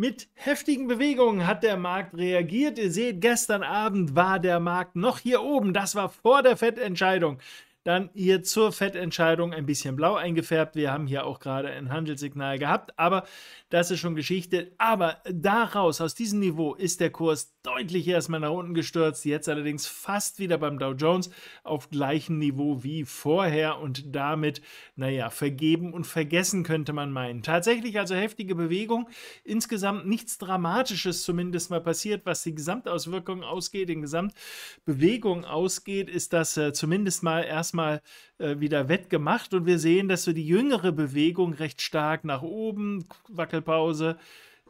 Mit heftigen Bewegungen hat der Markt reagiert. Ihr seht, gestern Abend war der Markt noch hier oben. Das war vor der Fettentscheidung. Dann hier zur Fettentscheidung ein bisschen blau eingefärbt. Wir haben hier auch gerade ein Handelssignal gehabt, aber das ist schon Geschichte. Aber daraus, aus diesem Niveau, ist der Kurs deutlich erstmal nach unten gestürzt, jetzt allerdings fast wieder beim Dow Jones auf gleichem Niveau wie vorher und damit, naja, vergeben und vergessen könnte man meinen. Tatsächlich also heftige Bewegung, insgesamt nichts Dramatisches zumindest mal passiert, was die Gesamtauswirkungen ausgeht, den Gesamtbewegung ausgeht, ist das äh, zumindest mal erstmal äh, wieder wettgemacht und wir sehen, dass so die jüngere Bewegung recht stark nach oben, Wackelpause,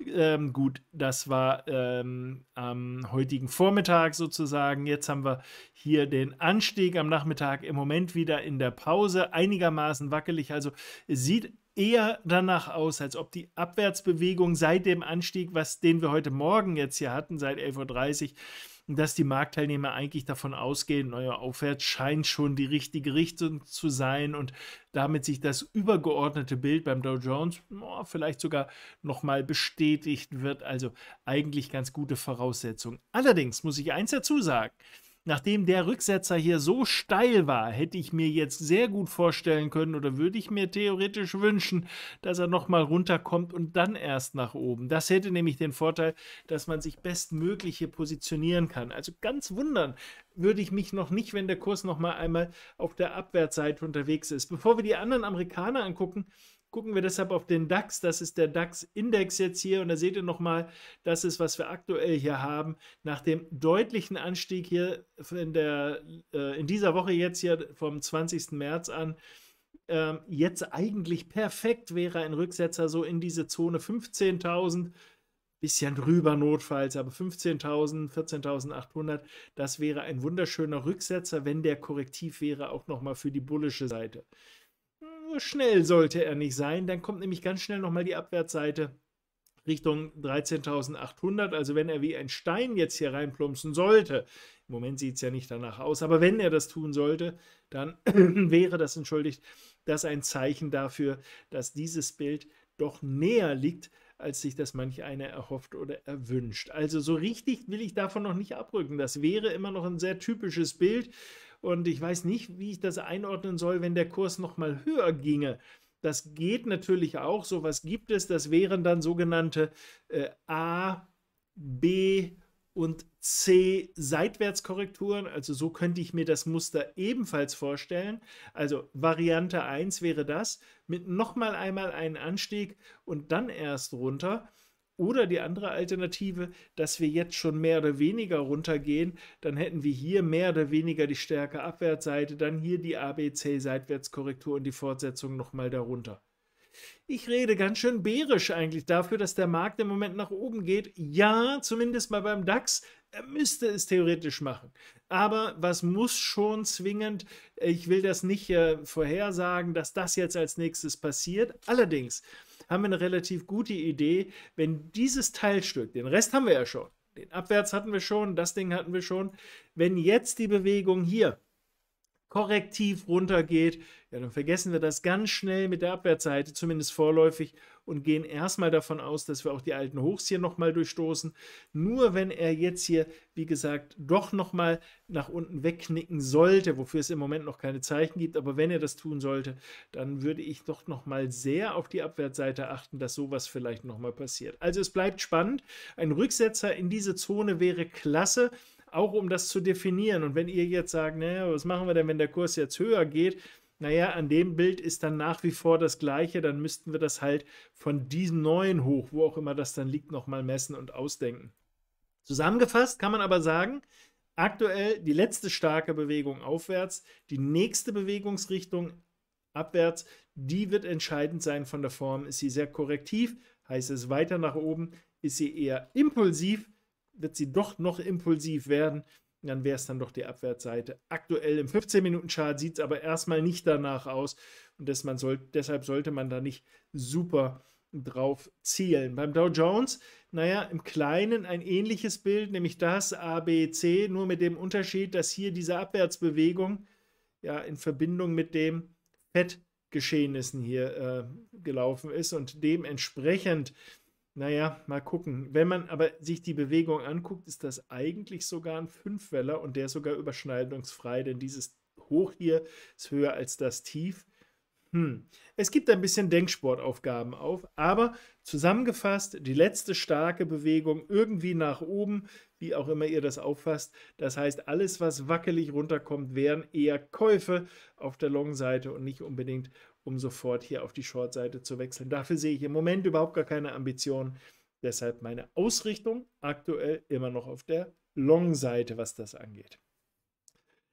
ähm, gut, das war ähm, am heutigen Vormittag sozusagen. Jetzt haben wir hier den Anstieg am Nachmittag im Moment wieder in der Pause, einigermaßen wackelig. Also sieht eher danach aus, als ob die Abwärtsbewegung seit dem Anstieg, was den wir heute Morgen jetzt hier hatten, seit 11.30 Uhr, dass die Marktteilnehmer eigentlich davon ausgehen, neuer aufwärts scheint schon die richtige Richtung zu sein und damit sich das übergeordnete Bild beim Dow Jones oh, vielleicht sogar nochmal bestätigt wird. Also eigentlich ganz gute Voraussetzungen. Allerdings muss ich eins dazu sagen. Nachdem der Rücksetzer hier so steil war, hätte ich mir jetzt sehr gut vorstellen können oder würde ich mir theoretisch wünschen, dass er nochmal runterkommt und dann erst nach oben. Das hätte nämlich den Vorteil, dass man sich bestmöglich hier positionieren kann. Also ganz wundern würde ich mich noch nicht, wenn der Kurs nochmal einmal auf der Abwärtsseite unterwegs ist. Bevor wir die anderen Amerikaner angucken, gucken wir deshalb auf den DAX. Das ist der DAX-Index jetzt hier. Und da seht ihr nochmal, das ist, was wir aktuell hier haben. Nach dem deutlichen Anstieg hier in, der, äh, in dieser Woche jetzt hier vom 20. März an, ähm, jetzt eigentlich perfekt wäre ein Rücksetzer so in diese Zone 15.000. Bisschen drüber notfalls, aber 15.000, 14.800, das wäre ein wunderschöner Rücksetzer, wenn der korrektiv wäre, auch nochmal für die bullische Seite schnell sollte er nicht sein. Dann kommt nämlich ganz schnell nochmal die Abwärtsseite Richtung 13.800. Also wenn er wie ein Stein jetzt hier reinplumpsen sollte, im Moment sieht es ja nicht danach aus, aber wenn er das tun sollte, dann wäre das, entschuldigt, das ein Zeichen dafür, dass dieses Bild doch näher liegt, als sich das manch einer erhofft oder erwünscht. Also so richtig will ich davon noch nicht abrücken. Das wäre immer noch ein sehr typisches Bild. Und ich weiß nicht, wie ich das einordnen soll, wenn der Kurs nochmal höher ginge. Das geht natürlich auch, sowas gibt es. Das wären dann sogenannte äh, A, B und C Seitwärtskorrekturen. Also so könnte ich mir das Muster ebenfalls vorstellen. Also Variante 1 wäre das mit nochmal einmal einen Anstieg und dann erst runter. Oder die andere Alternative, dass wir jetzt schon mehr oder weniger runtergehen, dann hätten wir hier mehr oder weniger die stärke Abwärtsseite, dann hier die ABC-Seitwärtskorrektur und die Fortsetzung nochmal darunter. Ich rede ganz schön bärisch eigentlich dafür, dass der Markt im Moment nach oben geht. Ja, zumindest mal beim DAX. Er müsste es theoretisch machen. Aber was muss schon zwingend, ich will das nicht äh, vorhersagen, dass das jetzt als nächstes passiert. Allerdings, haben wir eine relativ gute Idee, wenn dieses Teilstück, den Rest haben wir ja schon, den abwärts hatten wir schon, das Ding hatten wir schon, wenn jetzt die Bewegung hier korrektiv runtergeht, ja, dann vergessen wir das ganz schnell mit der Abwärtsseite, zumindest vorläufig, und gehen erstmal davon aus, dass wir auch die alten Hochs hier nochmal durchstoßen. Nur wenn er jetzt hier, wie gesagt, doch nochmal nach unten wegknicken sollte, wofür es im Moment noch keine Zeichen gibt, aber wenn er das tun sollte, dann würde ich doch nochmal sehr auf die Abwärtsseite achten, dass sowas vielleicht nochmal passiert. Also es bleibt spannend. Ein Rücksetzer in diese Zone wäre klasse auch um das zu definieren. Und wenn ihr jetzt sagt, naja, was machen wir denn, wenn der Kurs jetzt höher geht, naja, an dem Bild ist dann nach wie vor das gleiche, dann müssten wir das halt von diesem neuen Hoch, wo auch immer das dann liegt, nochmal messen und ausdenken. Zusammengefasst kann man aber sagen, aktuell die letzte starke Bewegung aufwärts, die nächste Bewegungsrichtung abwärts, die wird entscheidend sein von der Form. Ist sie sehr korrektiv, heißt es weiter nach oben, ist sie eher impulsiv, wird sie doch noch impulsiv werden dann wäre es dann doch die Abwärtsseite. Aktuell im 15-Minuten-Chart sieht es aber erstmal nicht danach aus und das soll, deshalb sollte man da nicht super drauf zielen. Beim Dow Jones, naja, im Kleinen ein ähnliches Bild, nämlich das ABC, nur mit dem Unterschied, dass hier diese Abwärtsbewegung ja in Verbindung mit dem FED-Geschehnissen hier äh, gelaufen ist und dementsprechend naja, mal gucken. Wenn man aber sich die Bewegung anguckt, ist das eigentlich sogar ein Fünfweller und der ist sogar überschneidungsfrei, denn dieses Hoch hier ist höher als das Tief. Hm. Es gibt ein bisschen Denksportaufgaben auf, aber zusammengefasst, die letzte starke Bewegung irgendwie nach oben, wie auch immer ihr das auffasst. Das heißt, alles, was wackelig runterkommt, wären eher Käufe auf der Long-Seite und nicht unbedingt um sofort hier auf die Short-Seite zu wechseln. Dafür sehe ich im Moment überhaupt gar keine Ambition. Deshalb meine Ausrichtung aktuell immer noch auf der Long-Seite, was das angeht.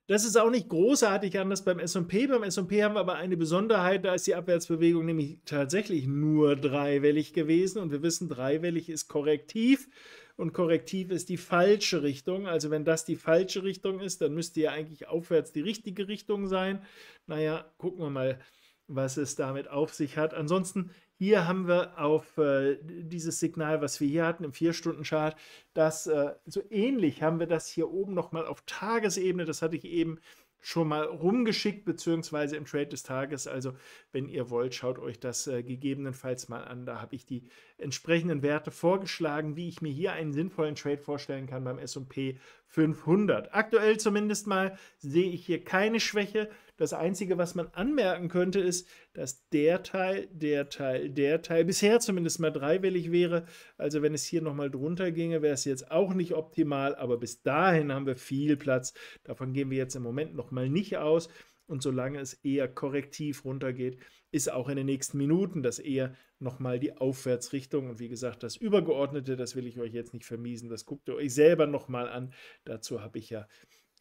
Das ist auch nicht großartig anders beim SP. Beim SP haben wir aber eine Besonderheit, da ist die Abwärtsbewegung nämlich tatsächlich nur dreiwellig gewesen. Und wir wissen, dreiwellig ist korrektiv und korrektiv ist die falsche Richtung. Also wenn das die falsche Richtung ist, dann müsste ja eigentlich aufwärts die richtige Richtung sein. Naja, gucken wir mal, was es damit auf sich hat. Ansonsten hier haben wir auf äh, dieses Signal, was wir hier hatten im 4-Stunden-Chart, das äh, so ähnlich haben wir das hier oben nochmal auf Tagesebene. Das hatte ich eben schon mal rumgeschickt, beziehungsweise im Trade des Tages. Also, wenn ihr wollt, schaut euch das äh, gegebenenfalls mal an. Da habe ich die entsprechenden Werte vorgeschlagen, wie ich mir hier einen sinnvollen Trade vorstellen kann beim SP 500. Aktuell zumindest mal sehe ich hier keine Schwäche. Das Einzige, was man anmerken könnte, ist, dass der Teil, der Teil, der Teil bisher zumindest mal dreiwellig wäre. Also wenn es hier nochmal drunter ginge, wäre es jetzt auch nicht optimal, aber bis dahin haben wir viel Platz. Davon gehen wir jetzt im Moment nochmal nicht aus. Und solange es eher korrektiv runtergeht, ist auch in den nächsten Minuten das eher nochmal die Aufwärtsrichtung. Und wie gesagt, das Übergeordnete, das will ich euch jetzt nicht vermiesen. Das guckt ihr euch selber nochmal an. Dazu habe ich ja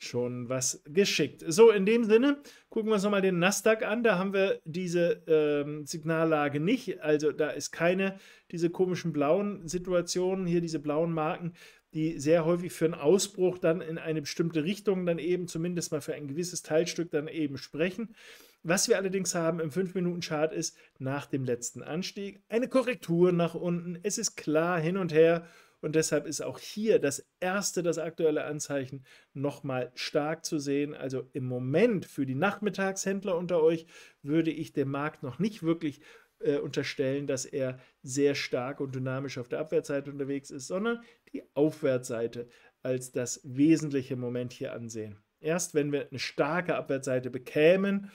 schon was geschickt. So, in dem Sinne gucken wir uns nochmal den Nasdaq an. Da haben wir diese ähm, Signallage nicht. Also da ist keine diese komischen blauen Situationen, hier diese blauen Marken, die sehr häufig für einen Ausbruch dann in eine bestimmte Richtung dann eben zumindest mal für ein gewisses Teilstück dann eben sprechen. Was wir allerdings haben im 5-Minuten-Chart ist nach dem letzten Anstieg eine Korrektur nach unten. Es ist klar hin und her und deshalb ist auch hier das erste, das aktuelle Anzeichen nochmal stark zu sehen. Also im Moment für die Nachmittagshändler unter euch würde ich dem Markt noch nicht wirklich äh, unterstellen, dass er sehr stark und dynamisch auf der Abwärtsseite unterwegs ist, sondern die Aufwärtsseite als das wesentliche Moment hier ansehen. Erst wenn wir eine starke Abwärtsseite bekämen,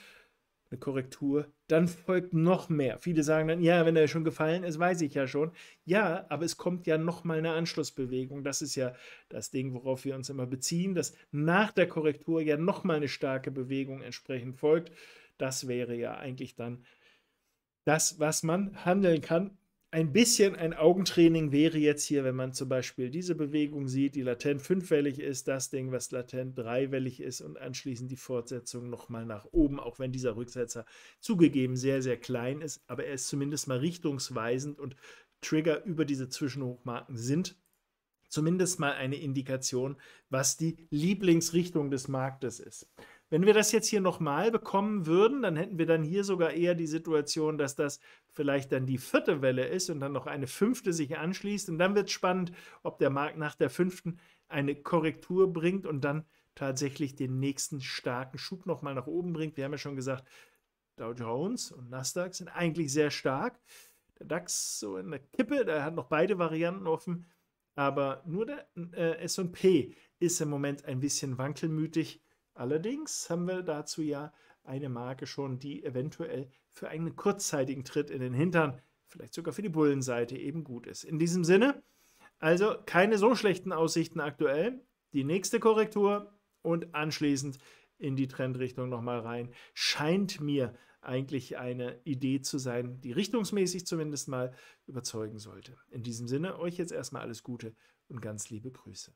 eine Korrektur, dann folgt noch mehr. Viele sagen dann, ja, wenn er schon gefallen ist, weiß ich ja schon. Ja, aber es kommt ja noch mal eine Anschlussbewegung. Das ist ja das Ding, worauf wir uns immer beziehen, dass nach der Korrektur ja noch mal eine starke Bewegung entsprechend folgt. Das wäre ja eigentlich dann das, was man handeln kann, ein bisschen ein Augentraining wäre jetzt hier, wenn man zum Beispiel diese Bewegung sieht, die latent fünfwellig ist, das Ding, was latent dreiwellig ist und anschließend die Fortsetzung nochmal nach oben, auch wenn dieser Rücksetzer zugegeben sehr, sehr klein ist, aber er ist zumindest mal richtungsweisend und Trigger über diese Zwischenhochmarken sind zumindest mal eine Indikation, was die Lieblingsrichtung des Marktes ist. Wenn wir das jetzt hier nochmal bekommen würden, dann hätten wir dann hier sogar eher die Situation, dass das vielleicht dann die vierte Welle ist und dann noch eine fünfte sich anschließt. Und dann wird es spannend, ob der Markt nach der fünften eine Korrektur bringt und dann tatsächlich den nächsten starken Schub nochmal nach oben bringt. Wir haben ja schon gesagt, Dow Jones und Nasdaq sind eigentlich sehr stark. Der DAX so in der Kippe, der hat noch beide Varianten offen, aber nur der äh, SP ist im Moment ein bisschen wankelmütig. Allerdings haben wir dazu ja eine Marke schon, die eventuell für einen kurzzeitigen Tritt in den Hintern, vielleicht sogar für die Bullenseite eben gut ist. In diesem Sinne, also keine so schlechten Aussichten aktuell. Die nächste Korrektur und anschließend in die Trendrichtung nochmal rein, scheint mir eigentlich eine Idee zu sein, die richtungsmäßig zumindest mal überzeugen sollte. In diesem Sinne, euch jetzt erstmal alles Gute und ganz liebe Grüße.